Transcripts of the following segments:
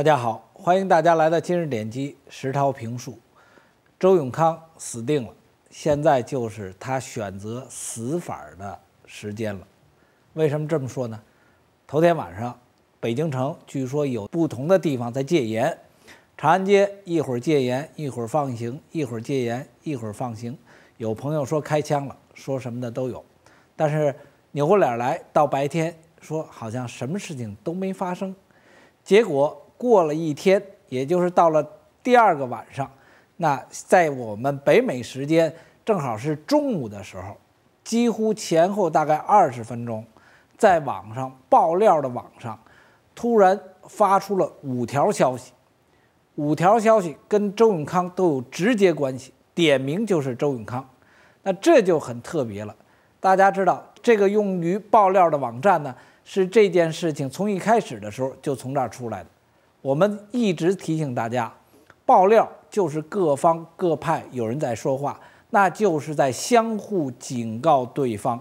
大家好，欢迎大家来到今日点击石涛评述。周永康死定了，现在就是他选择死法的时间了。为什么这么说呢？头天晚上，北京城据说有不同的地方在戒严，长安街一会儿戒严，一会儿放行，一会儿戒严，一会儿放行。有朋友说开枪了，说什么的都有。但是扭过脸来，到白天说好像什么事情都没发生，结果。过了一天，也就是到了第二个晚上，那在我们北美时间正好是中午的时候，几乎前后大概二十分钟，在网上爆料的网上，突然发出了五条消息，五条消息跟周永康都有直接关系，点名就是周永康，那这就很特别了。大家知道，这个用于爆料的网站呢，是这件事情从一开始的时候就从这儿出来的。我们一直提醒大家，爆料就是各方各派有人在说话，那就是在相互警告对方，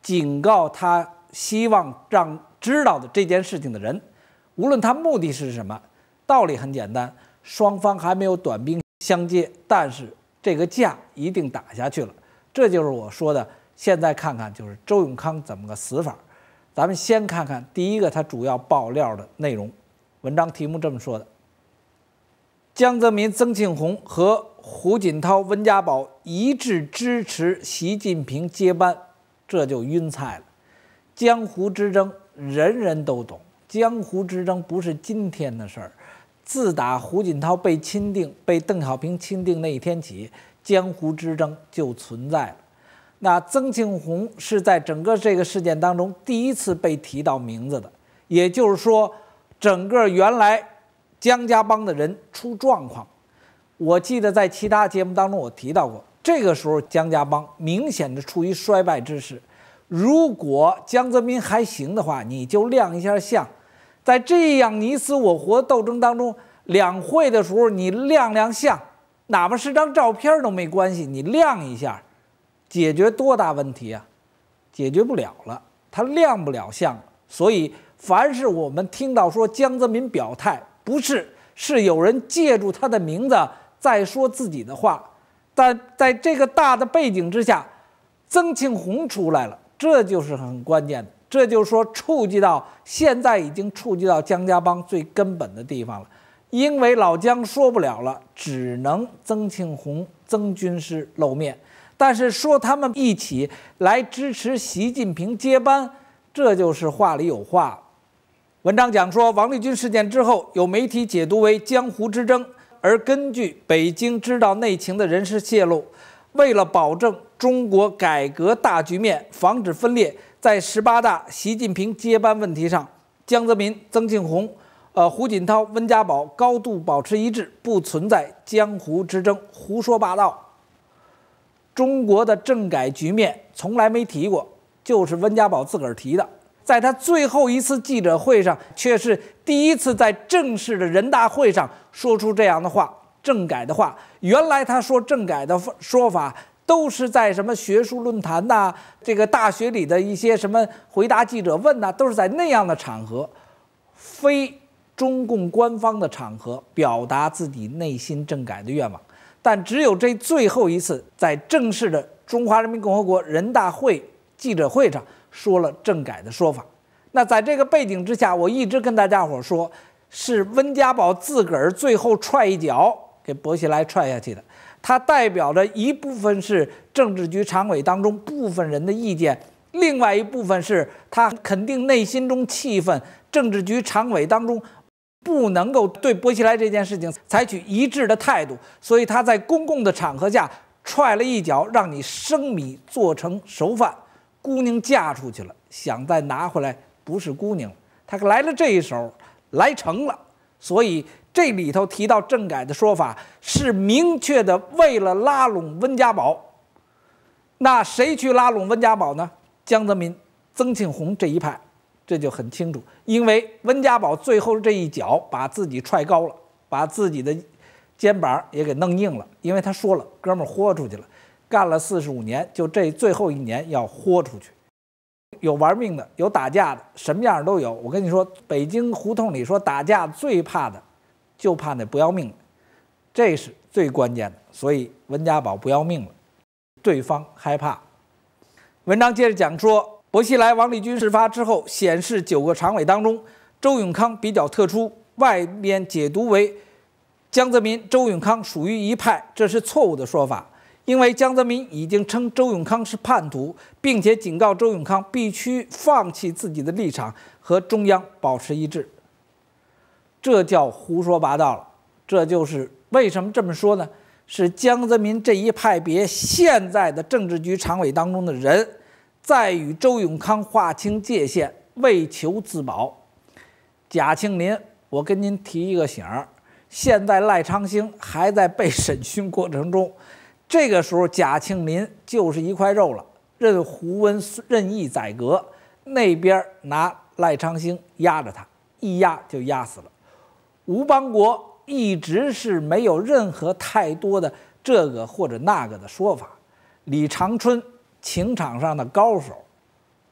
警告他希望让知道的这件事情的人，无论他目的是什么，道理很简单，双方还没有短兵相接，但是这个架一定打下去了。这就是我说的，现在看看就是周永康怎么个死法，咱们先看看第一个他主要爆料的内容。文章题目这么说的：江泽民、曾庆红和胡锦涛、温家宝一致支持习近平接班，这就晕菜了。江湖之争，人人都懂。江湖之争不是今天的事儿，自打胡锦涛被钦定、被邓小平钦定那一天起，江湖之争就存在了。那曾庆红是在整个这个事件当中第一次被提到名字的，也就是说。整个原来江家帮的人出状况，我记得在其他节目当中我提到过。这个时候江家帮明显的处于衰败之势。如果江泽民还行的话，你就亮一下相。在这样你死我活的斗争当中，两会的时候你亮亮相，哪怕是张照片都没关系，你亮一下，解决多大问题啊？解决不了了，他亮不了相，所以。凡是我们听到说江泽民表态，不是是有人借助他的名字在说自己的话，但在这个大的背景之下，曾庆红出来了，这就是很关键的，这就说触及到现在已经触及到江家帮最根本的地方了，因为老江说不了了，只能曾庆红曾军师露面，但是说他们一起来支持习近平接班，这就是话里有话。文章讲说王立军事件之后，有媒体解读为江湖之争，而根据北京知道内情的人士泄露，为了保证中国改革大局面，防止分裂，在十八大习近平接班问题上，江泽民、曾庆红、呃胡锦涛、温家宝高度保持一致，不存在江湖之争，胡说八道。中国的政改局面从来没提过，就是温家宝自个儿提的。在他最后一次记者会上，却是第一次在正式的人大会上说出这样的话，政改的话。原来他说政改的说法都是在什么学术论坛呐，这个大学里的一些什么回答记者问呐，都是在那样的场合，非中共官方的场合表达自己内心政改的愿望。但只有这最后一次，在正式的中华人民共和国人大会记者会上。说了政改的说法，那在这个背景之下，我一直跟大家伙儿说，是温家宝自个儿最后踹一脚给薄熙来踹下去的。他代表着一部分是政治局常委当中部分人的意见，另外一部分是他肯定内心中气愤，政治局常委当中不能够对薄熙来这件事情采取一致的态度，所以他在公共的场合下踹了一脚，让你生米做成熟饭。姑娘嫁出去了，想再拿回来不是姑娘他来了这一手，来成了。所以这里头提到政改的说法，是明确的，为了拉拢温家宝。那谁去拉拢温家宝呢？江泽民、曾庆红这一派，这就很清楚。因为温家宝最后这一脚把自己踹高了，把自己的肩膀也给弄硬了。因为他说了：“哥们豁出去了。”干了四十五年，就这最后一年要豁出去，有玩命的，有打架的，什么样都有。我跟你说，北京胡同里说打架最怕的，就怕那不要命的，这是最关键的。所以文家宝不要命了，对方害怕。文章接着讲说，薄熙来、王立军事发之后，显示九个常委当中，周永康比较特殊。外面解读为江泽民、周永康属于一派，这是错误的说法。因为江泽民已经称周永康是叛徒，并且警告周永康必须放弃自己的立场，和中央保持一致。这叫胡说八道了。这就是为什么这么说呢？是江泽民这一派别现在的政治局常委当中的人，在与周永康划清界限，为求自保。贾庆林，我跟您提一个醒儿：现在赖昌星还在被审讯过程中。这个时候，贾庆林就是一块肉了，任胡温任意宰割。那边拿赖昌星压着他，一压就压死了。吴邦国一直是没有任何太多的这个或者那个的说法。李长春情场上的高手，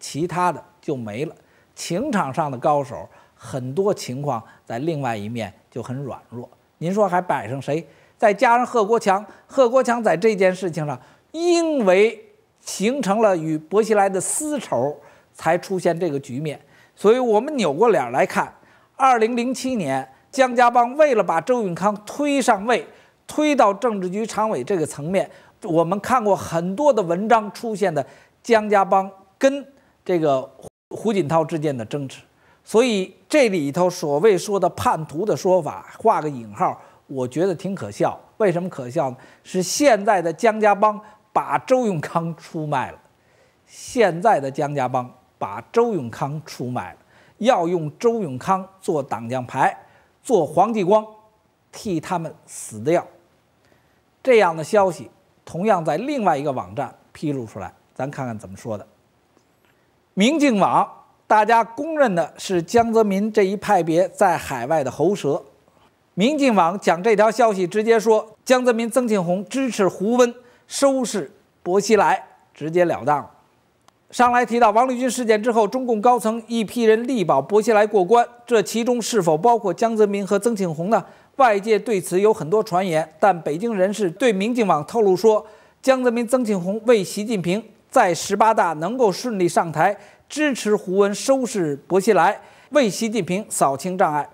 其他的就没了。情场上的高手，很多情况在另外一面就很软弱。您说还摆上谁？再加上贺国强，贺国强在这件事情上，因为形成了与薄熙来的私仇，才出现这个局面。所以，我们扭过脸来看，二零零七年，江家帮为了把周永康推上位，推到政治局常委这个层面，我们看过很多的文章，出现的江家帮跟这个胡锦涛之间的争执。所以，这里头所谓说的“叛徒”的说法，画个引号。我觉得挺可笑，为什么可笑呢？是现在的江家帮把周永康出卖了，现在的江家帮把周永康出卖了，要用周永康做挡将牌，做黄继光，替他们死掉。这样的消息同样在另外一个网站披露出来，咱看看怎么说的。明镜网，大家公认的是江泽民这一派别在海外的喉舌。民进网讲这条消息，直接说江泽民、曾庆红支持胡温收拾薄熙来，直截了当。上来提到王立军事件之后，中共高层一批人力保薄熙来过关，这其中是否包括江泽民和曾庆红呢？外界对此有很多传言，但北京人士对民进网透露说，江泽民、曾庆红为习近平在十八大能够顺利上台，支持胡温收拾薄熙来，为习近平扫清障碍。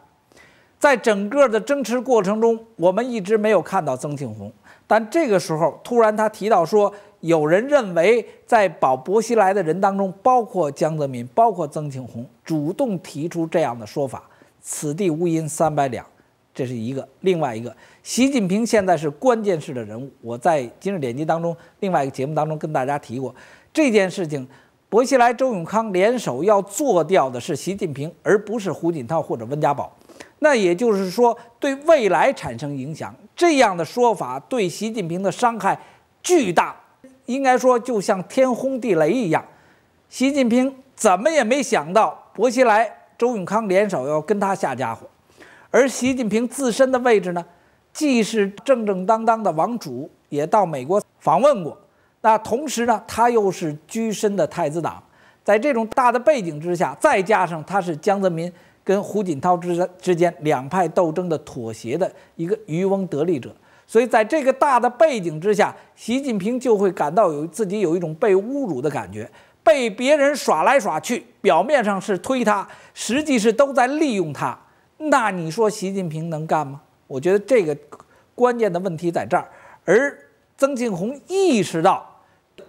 在整个的争执过程中，我们一直没有看到曾庆红。但这个时候，突然他提到说，有人认为在保薄熙来的人当中，包括江泽民，包括曾庆红，主动提出这样的说法：“此地无银三百两。”这是一个。另外一个，习近平现在是关键式的人物。我在《今日点击》当中另外一个节目当中跟大家提过这件事情：薄熙来、周永康联手要做掉的是习近平，而不是胡锦涛或者温家宝。那也就是说，对未来产生影响，这样的说法对习近平的伤害巨大，应该说就像天轰地雷一样。习近平怎么也没想到，薄熙来、周永康联手要跟他下家伙，而习近平自身的位置呢，既是正正当当的王储，也到美国访问过。那同时呢，他又是居身的太子党，在这种大的背景之下，再加上他是江泽民。跟胡锦涛之之间两派斗争的妥协的一个渔翁得利者，所以在这个大的背景之下，习近平就会感到有自己有一种被侮辱的感觉，被别人耍来耍去，表面上是推他，实际是都在利用他。那你说习近平能干吗？我觉得这个关键的问题在这儿。而曾庆红意识到，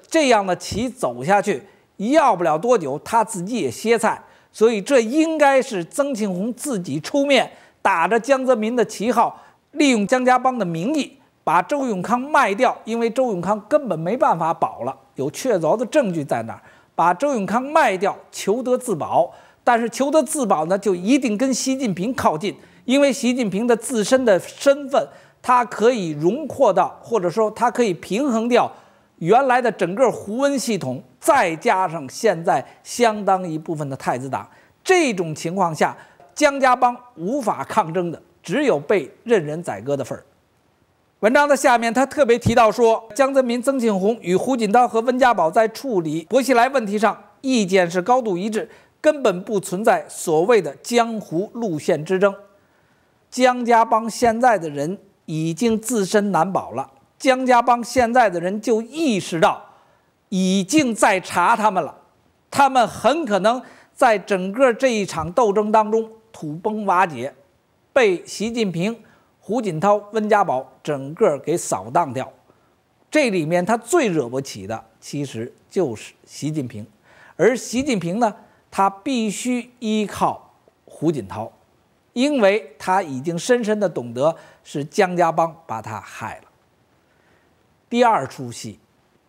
这样的棋走下去，要不了多久他自己也歇菜。所以，这应该是曾庆红自己出面，打着江泽民的旗号，利用江家帮的名义，把周永康卖掉。因为周永康根本没办法保了，有确凿的证据在那儿，把周永康卖掉，求得自保。但是，求得自保呢，就一定跟习近平靠近，因为习近平的自身的身份，他可以融括到，或者说他可以平衡掉原来的整个胡温系统。再加上现在相当一部分的太子党，这种情况下，江家帮无法抗争的，只有被任人宰割的份儿。文章的下面，他特别提到说，江泽民、曾庆红与胡锦涛和温家宝在处理薄熙来问题上，意见是高度一致，根本不存在所谓的江湖路线之争。江家帮现在的人已经自身难保了，江家帮现在的人就意识到。已经在查他们了，他们很可能在整个这一场斗争当中土崩瓦解，被习近平、胡锦涛、温家宝整个给扫荡掉。这里面他最惹不起的其实就是习近平，而习近平呢，他必须依靠胡锦涛，因为他已经深深的懂得是江家帮把他害了。第二出戏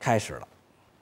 开始了。